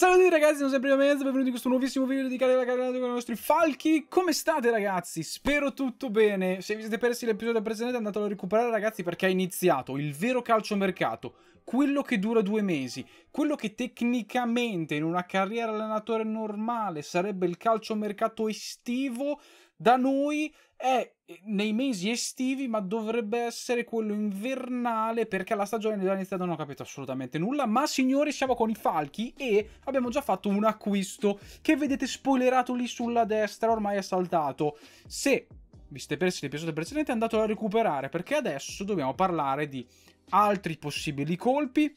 Salve a tutti ragazzi, sono sempre Mezzo, benvenuti in questo nuovissimo video dedicato alla carriera con i nostri falchi. Come state ragazzi? Spero tutto bene. Se vi siete persi l'episodio precedente andatelo a recuperare ragazzi perché ha iniziato il vero calciomercato. Quello che dura due mesi, quello che tecnicamente in una carriera allenatore normale sarebbe il calciomercato estivo, da noi è eh, nei mesi estivi, ma dovrebbe essere quello invernale perché la stagione dell'iniziato non ho capito assolutamente nulla. Ma signori, siamo con i falchi e abbiamo già fatto un acquisto che vedete spoilerato lì sulla destra, ormai è saltato. Se vi siete persi l'episodio precedente, andatelo a recuperare perché adesso dobbiamo parlare di altri possibili colpi.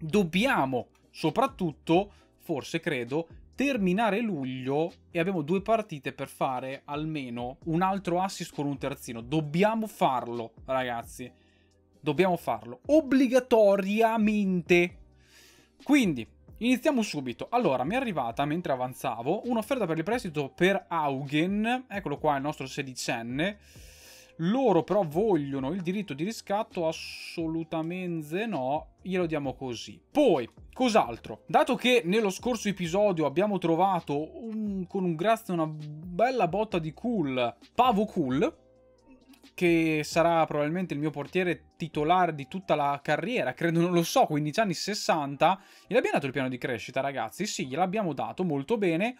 Dobbiamo soprattutto, forse credo, terminare luglio e abbiamo due partite per fare almeno un altro assist con un terzino. Dobbiamo farlo, ragazzi. Dobbiamo farlo. Obbligatoriamente. Quindi, iniziamo subito. Allora, mi è arrivata, mentre avanzavo, un'offerta per il prestito per Augen. Eccolo qua, il nostro sedicenne loro però vogliono il diritto di riscatto? Assolutamente no, glielo diamo così. Poi, cos'altro? Dato che nello scorso episodio abbiamo trovato un, con un grazie una bella botta di cool, Pavo Cool, che sarà probabilmente il mio portiere titolare di tutta la carriera, credo non lo so, 15 anni 60, gliel'abbiamo dato il piano di crescita ragazzi, sì, gliel'abbiamo dato molto bene,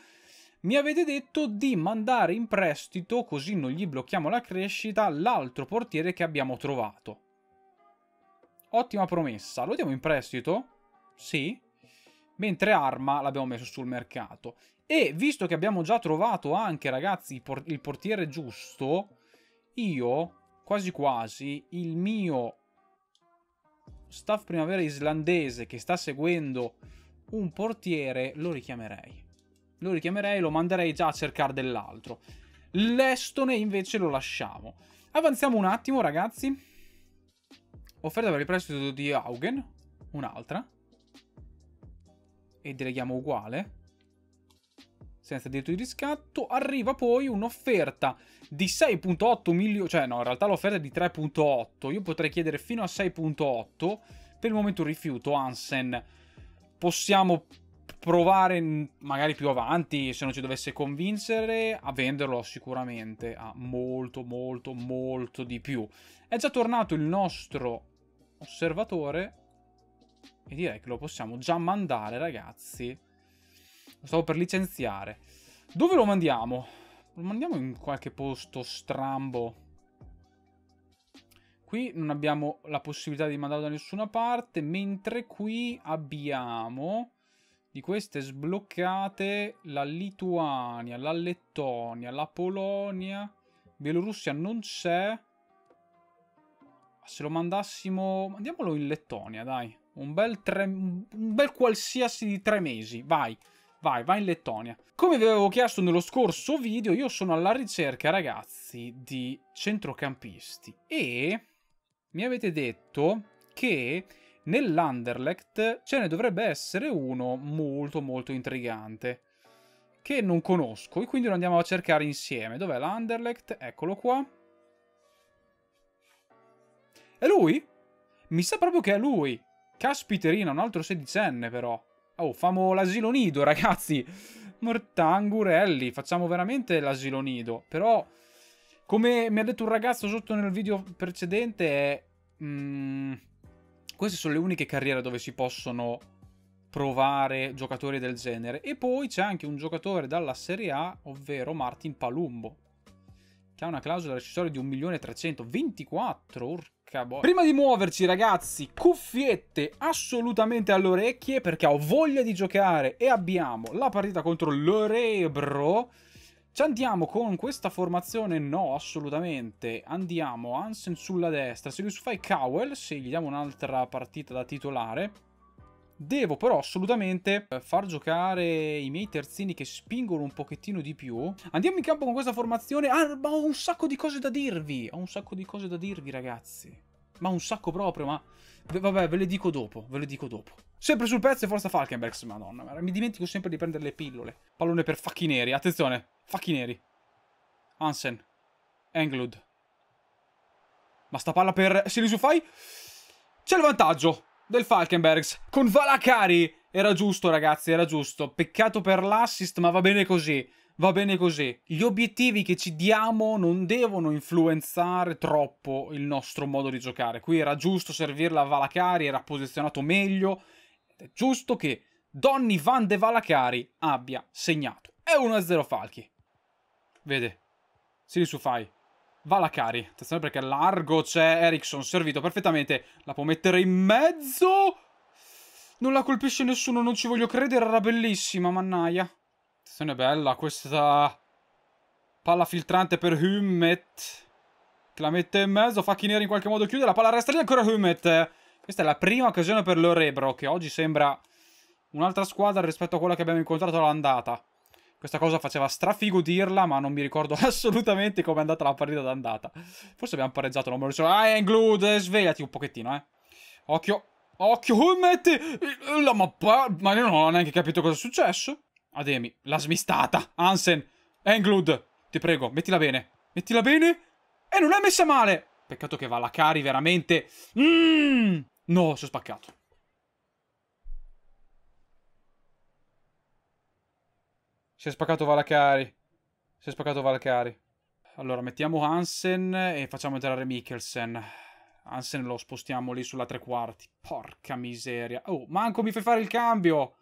mi avete detto di mandare in prestito, così non gli blocchiamo la crescita, l'altro portiere che abbiamo trovato. Ottima promessa, lo diamo in prestito? Sì. Mentre Arma l'abbiamo messo sul mercato. E visto che abbiamo già trovato anche, ragazzi, il portiere giusto, io, quasi quasi, il mio staff primavera islandese che sta seguendo un portiere, lo richiamerei. Lo richiamerei, lo manderei già a cercare dell'altro. L'estone invece lo lasciamo. Avanziamo un attimo, ragazzi. Offerta per il prestito di Haugen. Un'altra. E deleghiamo uguale. Senza diritto di riscatto. Arriva poi un'offerta di 6.8 milioni. Cioè, no, in realtà l'offerta è di 3.8. Io potrei chiedere fino a 6.8. Per il momento rifiuto, Hansen. Possiamo provare magari più avanti, se non ci dovesse convincere, a venderlo sicuramente a molto, molto, molto di più. È già tornato il nostro osservatore e direi che lo possiamo già mandare, ragazzi. Lo stavo per licenziare. Dove lo mandiamo? Lo mandiamo in qualche posto strambo. Qui non abbiamo la possibilità di mandarlo da nessuna parte, mentre qui abbiamo di queste sbloccate la Lituania, la Lettonia, la Polonia, Bielorussia non c'è. Se lo mandassimo... Mandiamolo in Lettonia, dai. Un bel, tre... un bel qualsiasi di tre mesi, vai. Vai, vai in Lettonia. Come vi avevo chiesto nello scorso video, io sono alla ricerca, ragazzi, di centrocampisti. E mi avete detto che Nell'Anderlecht ce ne dovrebbe essere uno molto molto intrigante che non conosco e quindi lo andiamo a cercare insieme. Dov'è l'Anderlecht? Eccolo qua. È lui? Mi sa proprio che è lui. Caspiterina, un altro sedicenne però. Oh, famo l'asilo nido, ragazzi. Mortangurelli, facciamo veramente l'asilo nido. Però, come mi ha detto un ragazzo sotto nel video precedente, è... Mm queste sono le uniche carriere dove si possono provare giocatori del genere. E poi c'è anche un giocatore dalla Serie A, ovvero Martin Palumbo, che ha una clausola recessoria di 1.324.000. Urca boia. Prima di muoverci, ragazzi, cuffiette assolutamente alle orecchie perché ho voglia di giocare e abbiamo la partita contro l'Orebro. Ci andiamo con questa formazione? No, assolutamente. Andiamo Hansen sulla destra. Se lui su fai Cowell, se gli diamo un'altra partita da titolare. Devo però assolutamente eh, far giocare i miei terzini che spingono un pochettino di più. Andiamo in campo con questa formazione. Ah, ma ho un sacco di cose da dirvi. Ho un sacco di cose da dirvi, ragazzi ma un sacco proprio, ma... Vabbè, ve le dico dopo, ve le dico dopo. Sempre sul pezzo e forza Falkenbergs, madonna, mi dimentico sempre di prendere le pillole. Pallone per facchi neri, attenzione, facchi neri. Hansen, Englund. Ma sta palla per Silisufai. C'è il vantaggio del Falkenbergs con Valakari. Era giusto, ragazzi, era giusto. Peccato per l'assist, ma va bene così va bene così. Gli obiettivi che ci diamo non devono influenzare troppo il nostro modo di giocare. Qui era giusto servirla a Valacari, era posizionato meglio. È giusto che Donny Van de Valacari abbia segnato. È 1-0 Falchi. Vede, si risufai. Valacari, attenzione perché largo c'è Ericsson, servito perfettamente. La può mettere in mezzo? Non la colpisce nessuno, non ci voglio credere, era bellissima, mannaia. Attenzione bella, questa palla filtrante per Hummet. Che la mette in mezzo, fa Chineri in qualche modo chiude, la palla resta lì ancora Hummet. Questa è la prima occasione per l'Orebro, che oggi sembra un'altra squadra rispetto a quella che abbiamo incontrato all'andata. Questa cosa faceva strafigo dirla, ma non mi ricordo assolutamente com'è andata la partita d'andata. Forse abbiamo pareggiato, non me lo so. Ah, Englud, svegliati un pochettino, eh. Occhio, occhio, Hummet. La mappa... Ma io non ho neanche capito cosa è successo. Ademi, la smistata. Hansen, Englund, ti prego, mettila bene. Mettila bene? E non l'hai messa male! Peccato che va alla cari, veramente. Mm! No, è spaccato. Si è spaccato Valacari. Si è spaccato Valacari. Allora, mettiamo Hansen e facciamo entrare Mikkelsen. Hansen lo spostiamo lì sulla tre quarti. Porca miseria. Oh, manco mi fai fare il cambio!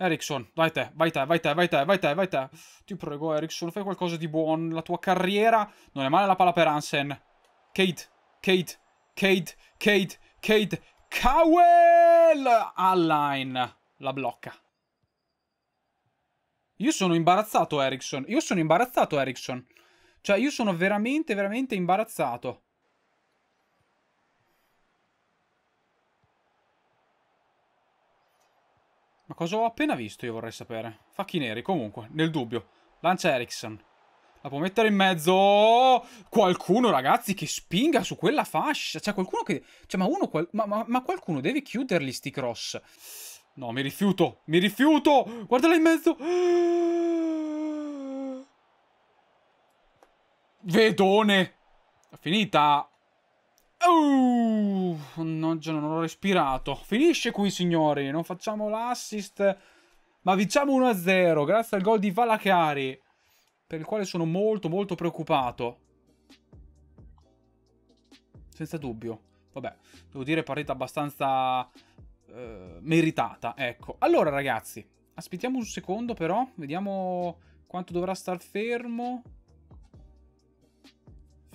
Ericsson, vai te, vai te, vai te, vai te, vai te, vai te. Ti prego, Ericsson, fai qualcosa di buono. La tua carriera non è male la palla per Hansen. Kate, Kate, Kate, Kate, Kate, Cowell! Alline la blocca. Io sono imbarazzato, Ericsson. Io sono imbarazzato, Ericsson. Cioè, io sono veramente, veramente imbarazzato. cosa ho appena visto io vorrei sapere. Facchi neri, comunque, nel dubbio. Lancia Ericsson. La può mettere in mezzo... qualcuno, ragazzi, che spinga su quella fascia. C'è qualcuno che... Cioè, ma uno... Qual... Ma, ma, ma, qualcuno deve chiuderli sti cross. No, mi rifiuto. Mi rifiuto. Guardala in mezzo. Vedone. finita. Oh, mannaggia, non ho respirato. Finisce qui, signori. Non facciamo l'assist, ma vinciamo 1-0 grazie al gol di Valacari, per il quale sono molto, molto preoccupato. Senza dubbio. Vabbè, devo dire partita abbastanza eh, meritata, ecco. Allora, ragazzi, aspettiamo un secondo però, vediamo quanto dovrà star fermo.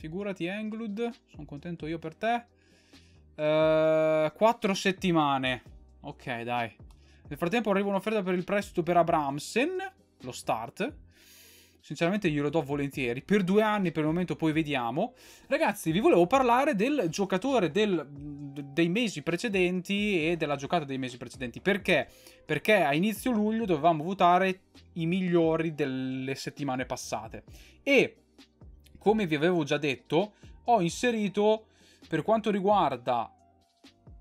Figurati Englud, sono contento io per te. Uh, quattro settimane. Ok, dai. Nel frattempo arriva un'offerta per il prestito per Abramsen, lo start. Sinceramente glielo do volentieri. Per due anni per il momento poi vediamo. Ragazzi, vi volevo parlare del giocatore del, dei mesi precedenti e della giocata dei mesi precedenti. Perché? Perché a inizio luglio dovevamo votare i migliori delle settimane passate. E come vi avevo già detto, ho inserito per quanto riguarda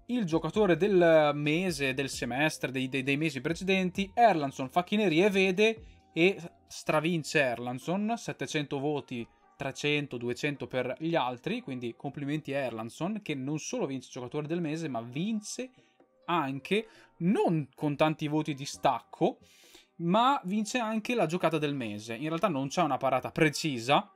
il giocatore del mese, del semestre, dei, dei, dei mesi precedenti, Erlandson fa chinerie e vede e stravince Erlandson, 700 voti, 300, 200 per gli altri, quindi complimenti a Erlandson che non solo vince il giocatore del mese, ma vince anche, non con tanti voti di stacco, ma vince anche la giocata del mese. In realtà non c'è una parata precisa,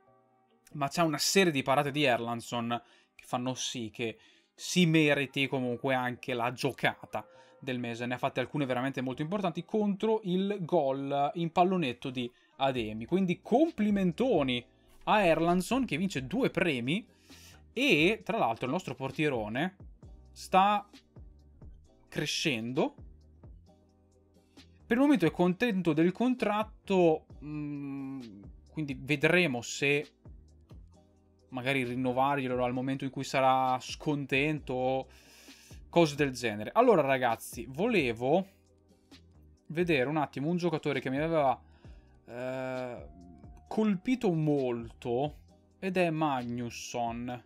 ma c'è una serie di parate di Erlandson che fanno sì che si meriti comunque anche la giocata del mese. Ne ha fatte alcune veramente molto importanti contro il gol in pallonetto di Ademi. Quindi complimentoni a Erlandson che vince due premi e tra l'altro il nostro portierone sta crescendo. Per il momento è contento del contratto, mm, quindi vedremo se magari rinnovarglielo al momento in cui sarà scontento o cose del genere. Allora ragazzi, volevo vedere un attimo un giocatore che mi aveva eh, colpito molto ed è Magnusson.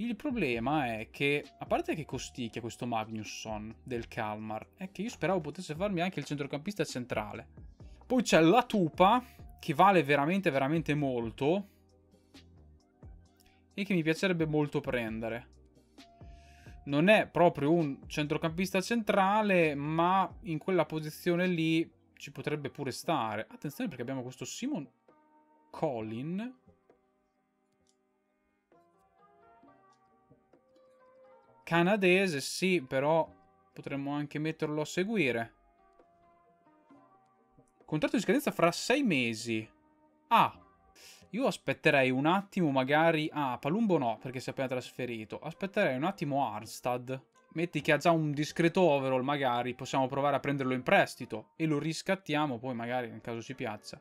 Il problema è che, a parte che costicchia questo Magnusson del Kalmar, è che io speravo potesse farmi anche il centrocampista centrale. Poi c'è la Tupa, che vale veramente veramente molto, e che mi piacerebbe molto prendere. Non è proprio un centrocampista centrale, ma in quella posizione lì ci potrebbe pure stare. Attenzione perché abbiamo questo Simon Colin. Canadese, sì, però potremmo anche metterlo a seguire. Contratto di scadenza fra sei mesi. Ah, io aspetterei un attimo magari... Ah, Palumbo no, perché si è appena trasferito. Aspetterei un attimo Arnstad. Metti che ha già un discreto overall, magari possiamo provare a prenderlo in prestito e lo riscattiamo poi magari nel caso ci piazza.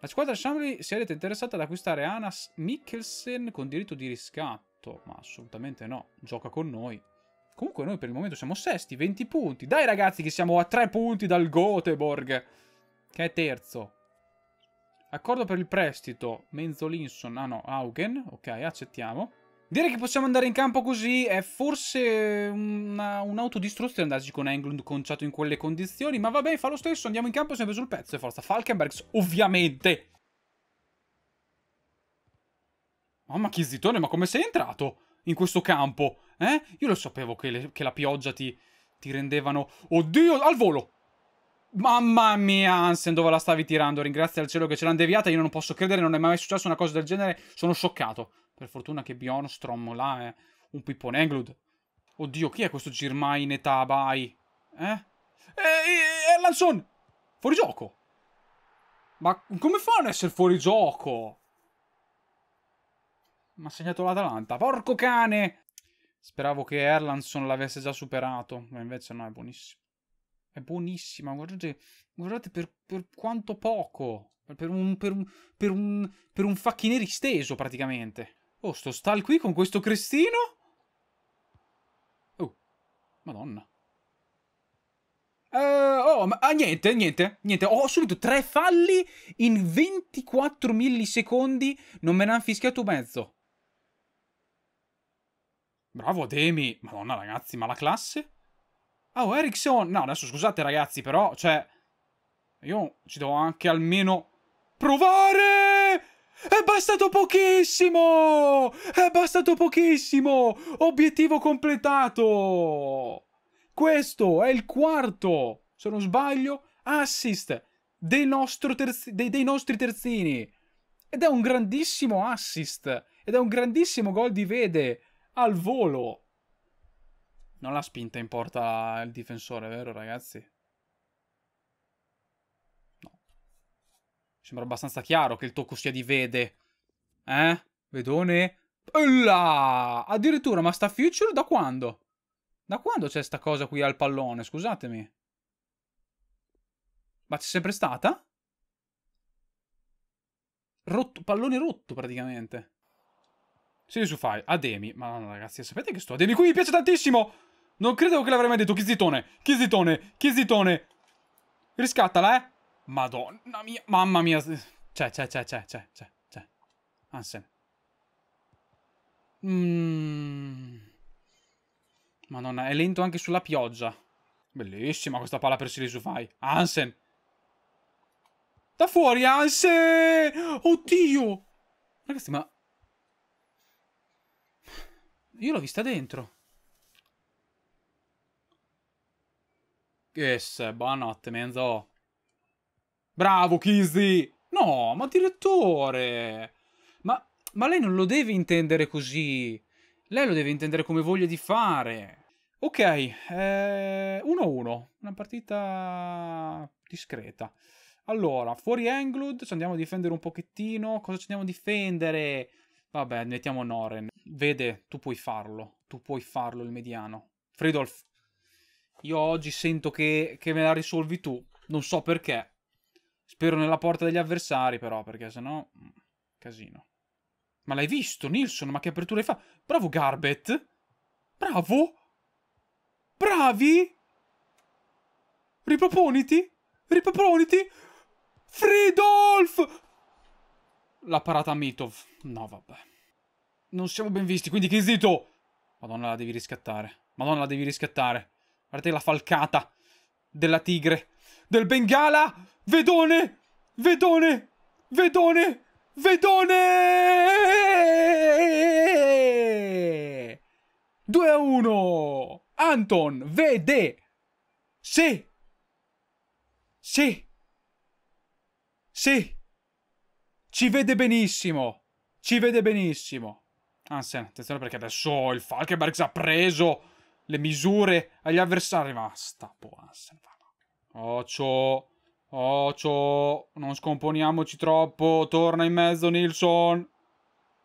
La squadra Shamri si eretta interessata ad acquistare Anas Mikkelsen con diritto di riscatto, ma assolutamente no, gioca con noi. Comunque noi per il momento siamo sesti, 20 punti. Dai ragazzi che siamo a 3 punti dal Göteborg, che è terzo. Accordo per il prestito Menzolinson, ah no, Haugen, ok, accettiamo. Dire che possiamo andare in campo così è forse un'autodistruzione un andarci con Englund conciato in quelle condizioni, ma vabbè, fa lo stesso, andiamo in campo sempre sul pezzo e forza Falkenbergs, ovviamente! Mamma che zitone, ma come sei entrato in questo campo? Eh? Io lo sapevo che, le, che la pioggia ti, ti rendevano... Oddio, al volo! Mamma mia, Ansen, dove la stavi tirando? Ringrazia il cielo che ce l'hanno deviata. Io non posso credere, non è mai successo una cosa del genere. Sono scioccato. Per fortuna che Bjornstrom là è eh, un pippone Englund. Oddio, chi è questo Girmai Netabai? Eh? eh? Eh, eh, Erlandson! Fuori gioco! Ma come fa ad essere fuori gioco? Mi ha segnato l'Atalanta. Porco cane! Speravo che Erlandson l'avesse già superato, ma invece no, è buonissimo. È buonissima, guardate, guardate per, per quanto poco. Per un, per, un, per, un, per un facchineri steso, praticamente. Oh, sto stal qui con questo crestino? Oh, madonna. Uh, oh, ma ah, niente, niente, niente. Ho subito tre falli in 24 millisecondi. Non me ne hanno fischiato mezzo. Bravo, Demi. Madonna, ragazzi, ma la classe? Ah, oh, Ericsson! No, adesso scusate ragazzi, però, cioè... Io ci devo anche almeno provare! È bastato pochissimo! È bastato pochissimo! Obiettivo completato! Questo è il quarto, se non sbaglio, assist dei, terzi, dei, dei nostri terzini. Ed è un grandissimo assist. Ed è un grandissimo gol di Vede al volo. Non l'ha spinta in porta il difensore, vero ragazzi? No. Sembra abbastanza chiaro che il tocco sia di Vede. Eh? Vedone? Là! Addirittura, ma sta future da quando? Da quando c'è sta cosa qui al pallone? Scusatemi. Ma c'è sempre stata? Rotto, pallone rotto praticamente. Sì, su fai, Ademi. Ma no, ragazzi, sapete che sto Ademi qui mi piace tantissimo! Non credevo che l'avrei mai detto. Chisitone, chisitone, chisitone. Riscattala, eh. Madonna mia, mamma mia. C'è, c'è, c'è, c'è, c'è, c'è, c'è. Ansen. Mm. Madonna, è lento anche sulla pioggia. Bellissima questa palla per Silisufai. Ansen. Da fuori, Ansen! Oddio! Ragazzi, ma... Io l'ho vista dentro. Yes, buonanotte, Menzo. Bravo, Kizzy! No, ma direttore! Ma, ma lei non lo deve intendere così. Lei lo deve intendere come voglia di fare. Ok, 1-1. Eh, Una partita discreta. Allora, fuori Englund, ci andiamo a difendere un pochettino. Cosa ci andiamo a difendere? Vabbè, mettiamo Noren. Vede, tu puoi farlo. Tu puoi farlo, il mediano. Fridolf, io oggi sento che, che me la risolvi tu. Non so perché. Spero nella porta degli avversari, però, perché sennò. Mm, casino. Ma l'hai visto, Nilsson? Ma che apertura hai fatto? Bravo, Garbet! Bravo! Bravi! Riproponiti! Riproponiti! Fridolf! La parata a Mitov. No, vabbè. Non siamo ben visti, quindi che zitto! Madonna, la devi riscattare. Madonna, la devi riscattare. Guardate la falcata della tigre. Del Bengala! Vedone! Vedone! Vedone! Vedone! 2 a 1! Anton, vede! Sì! Sì! Sì! Ci vede benissimo! Ci vede benissimo! Anzi, ah, attenzione perché adesso il Falkenberg si è preso! le misure agli avversari. Basta, può essere. Ocio, Ocio, non scomponiamoci troppo. Torna in mezzo, Nilsson.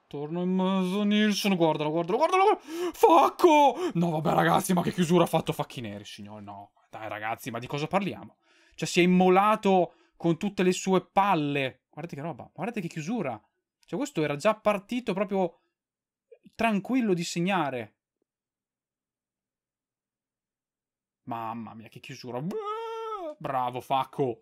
Torna in mezzo, Nilsson. Guardalo, guardalo, guardalo. guardalo. Facco! No, vabbè, ragazzi, ma che chiusura ha fatto Facchineri, signore. No, dai, ragazzi, ma di cosa parliamo? Cioè, si è immolato con tutte le sue palle. Guardate che roba, guardate che chiusura. Cioè, questo era già partito proprio tranquillo di segnare. Mamma mia, che chiusura. Bravo, Facco.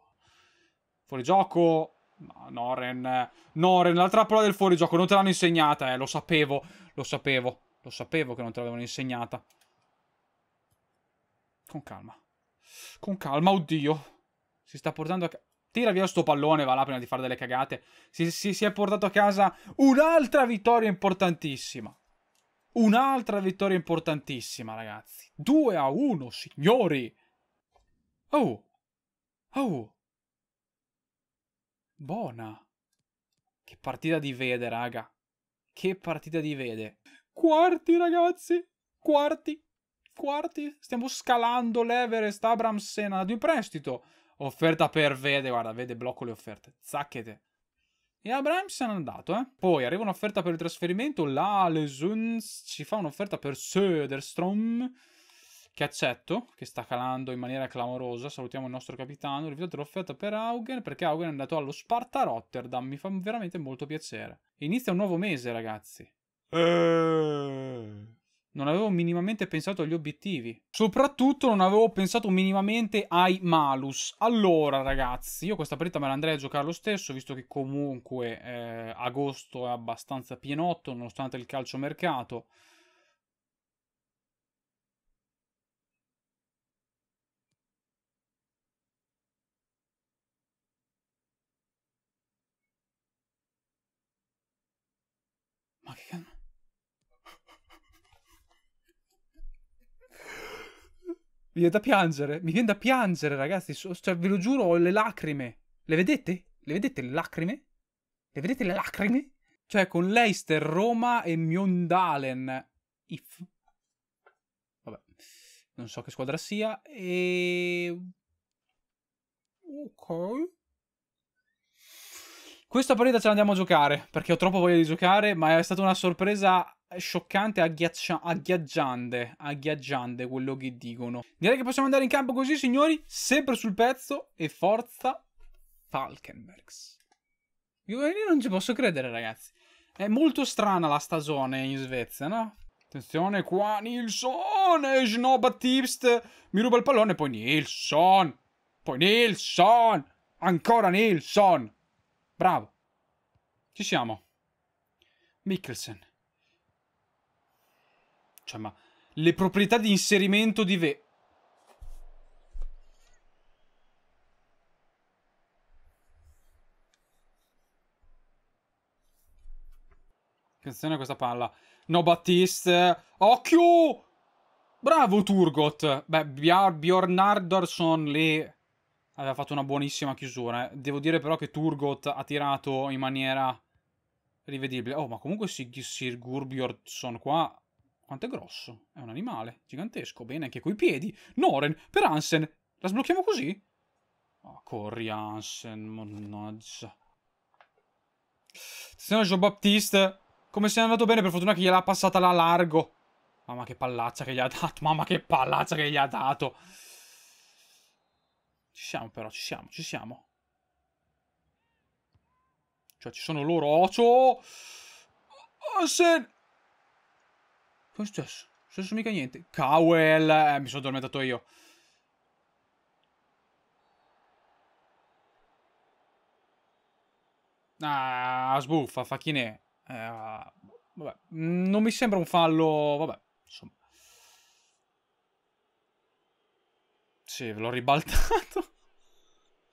Fuorigioco. No, Noren. Noren, la trappola del fuorigioco. Non te l'hanno insegnata, eh. Lo sapevo. Lo sapevo. Lo sapevo che non te l'avevano insegnata. Con calma. Con calma, oddio. Si sta portando a... Tira via sto pallone, va là prima di fare delle cagate. Si, si, si è portato a casa un'altra vittoria importantissima. Un'altra vittoria importantissima, ragazzi. 2 a 1, signori. Oh. Oh. Buona. Che partita di vede, raga. Che partita di vede. Quarti, ragazzi. Quarti. Quarti. Stiamo scalando l'Everest. Abramsen ad in prestito. Offerta per Vede. Guarda, Vede, blocco le offerte. Zacchete. E Abraham se n'è andato, eh. Poi arriva un'offerta per il trasferimento. L'Alesund ci fa un'offerta per Söderstrom. Che accetto, che sta calando in maniera clamorosa. Salutiamo il nostro capitano. Rifiutate l'offerta per Haugen, perché Haugen è andato allo Sparta Rotterdam. Mi fa veramente molto piacere. Inizia un nuovo mese, ragazzi. Eeeh. Non avevo minimamente pensato agli obiettivi. Soprattutto non avevo pensato minimamente ai malus. Allora, ragazzi, io questa partita me la andrei a giocare lo stesso, visto che comunque eh, agosto è abbastanza pienotto, nonostante il calciomercato. mercato viene da piangere, mi viene da piangere, ragazzi. cioè, ve lo giuro, ho le lacrime. Le vedete? Le vedete le lacrime? Le vedete le lacrime? Cioè, con Leicester, Roma e Miondalen. If. Vabbè. Non so che squadra sia. E... Ok. Questa partita ce l'andiamo a giocare, perché ho troppo voglia di giocare, ma è stata una sorpresa scioccante, agghiaccia- agghiaggiante, agghiaggiante quello che dicono. Direi che possiamo andare in campo così, signori, sempre sul pezzo e forza Falkenbergs. Io non ci posso credere, ragazzi. È molto strana la stagione in Svezia, no? Attenzione qua, Nilsson, Snoba Tipst, mi ruba il pallone, poi Nilsson, poi Nilsson, ancora Nilsson. Bravo. Ci siamo. Mikkelsen. Cioè, ma le proprietà di inserimento di V. Attenzione a questa palla. No, Battiste. Occhio! Bravo, Turgot. Beh, Bjorn Ardarson lì aveva fatto una buonissima chiusura. Eh. Devo dire però che Turgot ha tirato in maniera rivedibile. Oh, ma comunque Sir Gurbjornsson qua quanto è grosso? È un animale, gigantesco, bene anche coi piedi. Noren, per Hansen, la sblocchiamo così? Oh, corri Hansen, mannaggia. Attenzione Jean-Baptiste, come se è andato bene, per fortuna che gliel'ha passata là largo. Mamma che pallazza che gli ha dato, mamma che pallazza che gli ha dato. Ci siamo però, ci siamo, ci siamo. Cioè ci sono loro, oh, Hansen! Cosa è successo? Non è successo mica niente. Cowell! Eh, mi sono addormentato io. Ah, sbuffa, fa chinè. Eh, vabbè. Non mi sembra un fallo... Vabbè, insomma. Sì, l'ho ribaltato.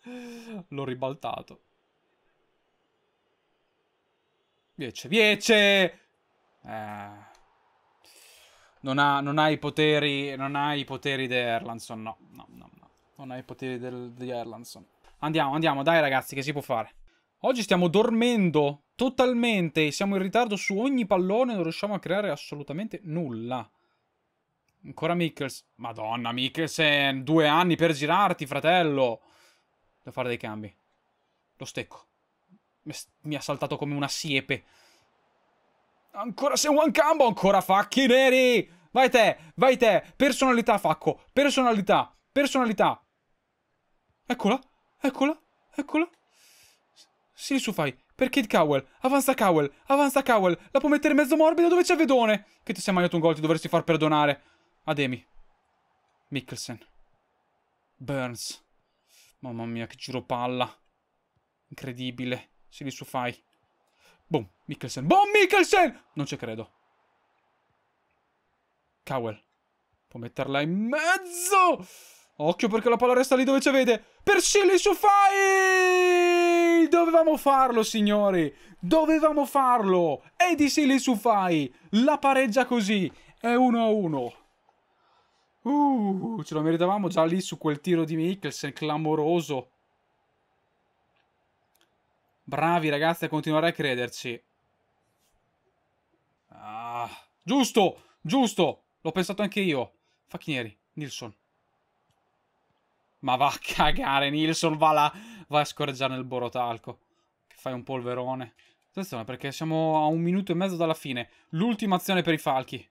l'ho ribaltato. Viece, viece! Eh non ha, non ha, i poteri, non ha i poteri di Erlandson, no, no, no, no. Non ha i poteri del, di Erlandson. Andiamo, andiamo, dai ragazzi, che si può fare? Oggi stiamo dormendo totalmente, siamo in ritardo su ogni pallone, non riusciamo a creare assolutamente nulla. Ancora Mikkels. Madonna, Mikkelsen, due anni per girarti, fratello. Devo fare dei cambi. Lo stecco. Mi ha saltato come una siepe. Ancora sei one cambo, ancora facchi neri. Vai te, vai te. Personalità, Facco. Personalità, personalità. Eccola, eccola, eccola. Sì, su fai. Per Kid Cowell. Avanza Cowell, avanza Cowell. La può mettere mezzo morbida dove c'è Vedone. Che ti sei mangiato un gol, ti dovresti far perdonare. Ademi. Mikkelsen. Burns. Mamma mia, che giro palla. Incredibile. Sì, su fai. Boom, Mikkelsen. Boom, Mikkelsen! Non ci credo. Cowell. Può metterla in mezzo! Occhio perché la palla resta lì dove ci vede. Per Shilly Sufai! Dovevamo farlo, signori! Dovevamo farlo! E di Shilly Sufai! La pareggia così. È 1-1. Uh, ce lo meritavamo già lì su quel tiro di Mikkelsen, clamoroso. Bravi ragazzi a continuare a crederci. Ah, giusto, giusto. L'ho pensato anche io. Facchinieri, Nilsson. Ma va a cagare, Nilsson, va là. Va a scorreggiare nel borotalco. Che fai un polverone. Attenzione, perché siamo a un minuto e mezzo dalla fine. L'ultima azione per i falchi.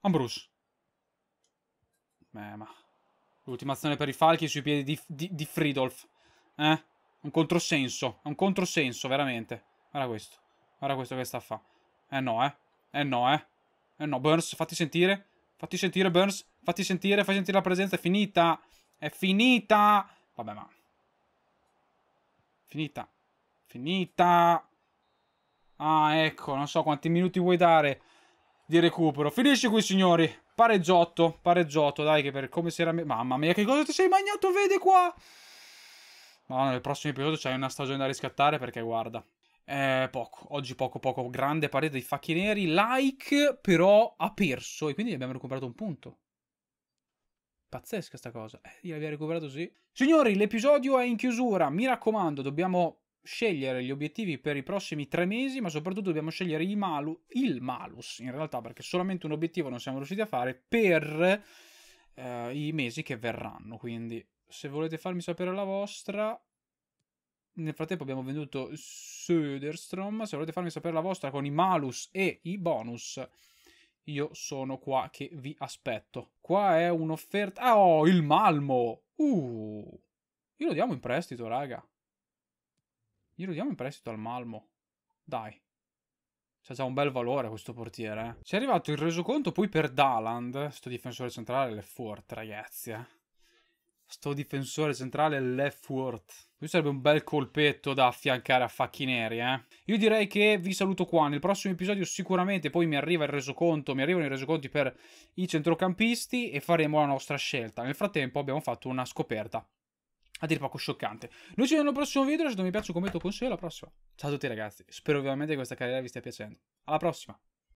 Ambrus. Eh, ma... L'ultima azione per i falchi sui piedi di, di, di Fridolf. Eh? Un controsenso. È un controsenso, veramente. Guarda questo. Guarda questo che sta a fare. Eh no, eh. Eh no, eh. Eh no, Burns, fatti sentire. Fatti sentire, Burns. Fatti sentire, fai sentire la presenza. È finita. È finita. Vabbè, ma... Finita. Finita. Ah, ecco. Non so quanti minuti vuoi dare di recupero. Finisci qui, signori. Pareggiotto. Pareggiotto, dai, che per come si era... Mamma mia, che cosa ti sei bagnato, vede qua? no, nel prossimo episodio c'è una stagione da riscattare perché guarda. Eh, poco, oggi poco poco, grande parete di facchi neri, like però ha perso e quindi abbiamo recuperato un punto. Pazzesca sta cosa, eh, io l'avevo recuperato sì. Signori, l'episodio è in chiusura, mi raccomando, dobbiamo scegliere gli obiettivi per i prossimi tre mesi, ma soprattutto dobbiamo scegliere il, malu, il malus, in realtà perché solamente un obiettivo non siamo riusciti a fare per eh, i mesi che verranno, quindi se volete farmi sapere la vostra, nel frattempo abbiamo venduto Söderstrom, se volete farmi sapere la vostra con i malus e i bonus, io sono qua che vi aspetto. Qua è un'offerta... Ah, oh, il Malmo! Uh! Glielo diamo in prestito, raga. Glielo diamo in prestito al Malmo. Dai. C'è già un bel valore questo portiere, eh. Ci è arrivato il resoconto poi per Daland, sto difensore centrale, le forte, ragazzi, eh sto difensore centrale Leftworth. Lui sarebbe un bel colpetto da affiancare a Facchineri, eh. Io direi che vi saluto qua. Nel prossimo episodio sicuramente poi mi arriva il resoconto, mi arrivano i resoconti per i centrocampisti e faremo la nostra scelta. Nel frattempo abbiamo fatto una scoperta a dir poco scioccante. Noi ci vediamo nel prossimo video, se non mi piace un commento consiglio alla prossima. Ciao a tutti ragazzi, spero ovviamente che questa carriera vi stia piacendo. Alla prossima!